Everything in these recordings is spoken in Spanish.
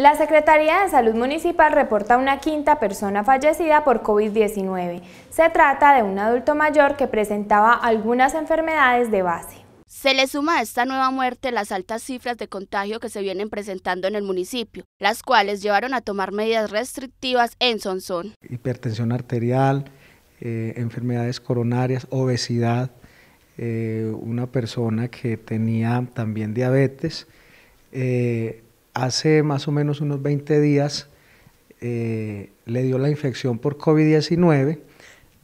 La Secretaría de Salud Municipal reporta una quinta persona fallecida por COVID-19. Se trata de un adulto mayor que presentaba algunas enfermedades de base. Se le suma a esta nueva muerte las altas cifras de contagio que se vienen presentando en el municipio, las cuales llevaron a tomar medidas restrictivas en Sonsón. Hipertensión arterial, eh, enfermedades coronarias, obesidad, eh, una persona que tenía también diabetes, eh, hace más o menos unos 20 días eh, le dio la infección por COVID-19.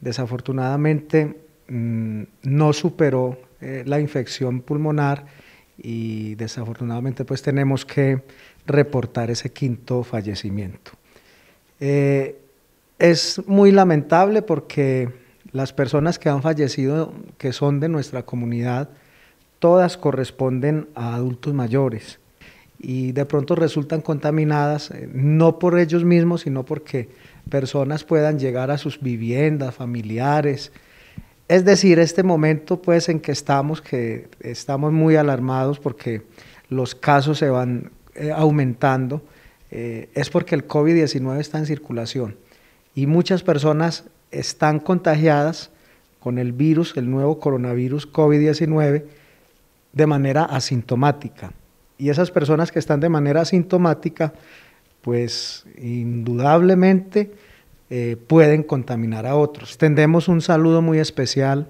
Desafortunadamente mm, no superó eh, la infección pulmonar y desafortunadamente pues tenemos que reportar ese quinto fallecimiento. Eh, es muy lamentable porque las personas que han fallecido, que son de nuestra comunidad, todas corresponden a adultos mayores y de pronto resultan contaminadas, eh, no por ellos mismos, sino porque personas puedan llegar a sus viviendas, familiares. Es decir, este momento pues en que estamos, que estamos muy alarmados porque los casos se van eh, aumentando, eh, es porque el COVID-19 está en circulación y muchas personas están contagiadas con el virus, el nuevo coronavirus COVID-19, de manera asintomática. Y esas personas que están de manera asintomática, pues indudablemente eh, pueden contaminar a otros. Tendemos un saludo muy especial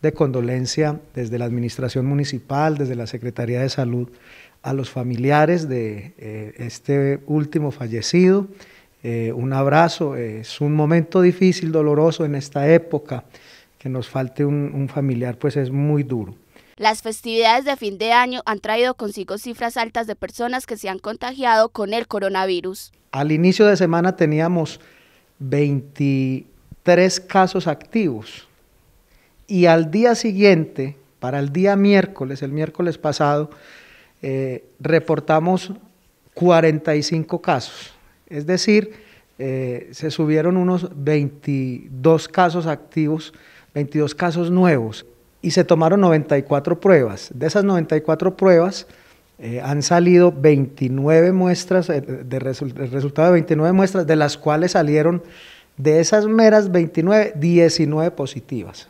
de condolencia desde la Administración Municipal, desde la Secretaría de Salud, a los familiares de eh, este último fallecido. Eh, un abrazo, es un momento difícil, doloroso en esta época, que nos falte un familiar, pues es muy duro. Las festividades de fin de año han traído consigo cifras altas de personas que se han contagiado con el coronavirus. Al inicio de semana teníamos 23 casos activos y al día siguiente, para el día miércoles, el miércoles pasado, eh, reportamos 45 casos. Es decir, eh, se subieron unos 22 casos activos, 22 casos nuevos y se tomaron 94 pruebas. De esas 94 pruebas eh, han salido 29 muestras, eh, de el resultado de 29 muestras, de las cuales salieron de esas meras 29, 19 positivas.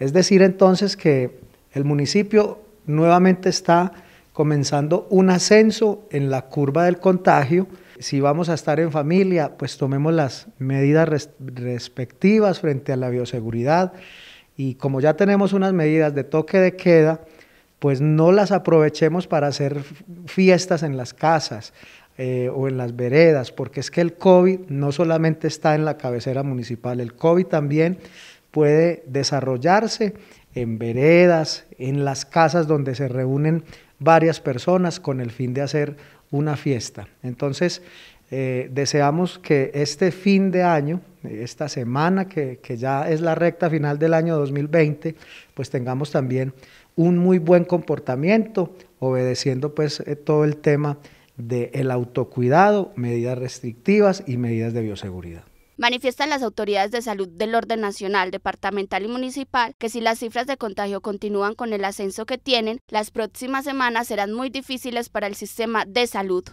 Es decir, entonces que el municipio nuevamente está comenzando un ascenso en la curva del contagio. Si vamos a estar en familia, pues tomemos las medidas respectivas frente a la bioseguridad, y como ya tenemos unas medidas de toque de queda, pues no las aprovechemos para hacer fiestas en las casas eh, o en las veredas, porque es que el COVID no solamente está en la cabecera municipal, el COVID también puede desarrollarse en veredas, en las casas donde se reúnen varias personas con el fin de hacer una fiesta. Entonces, eh, deseamos que este fin de año, esta semana que, ya es la recta final del año 2020, pues tengamos también un muy buen comportamiento, obedeciendo pues eh, todo el tema del autocuidado, medidas restrictivas y medidas de bioseguridad. Manifiestan las autoridades de salud del orden nacional, departamental y municipal que si las cifras de contagio continúan con el ascenso que tienen, las próximas semanas serán muy difíciles para el sistema de salud.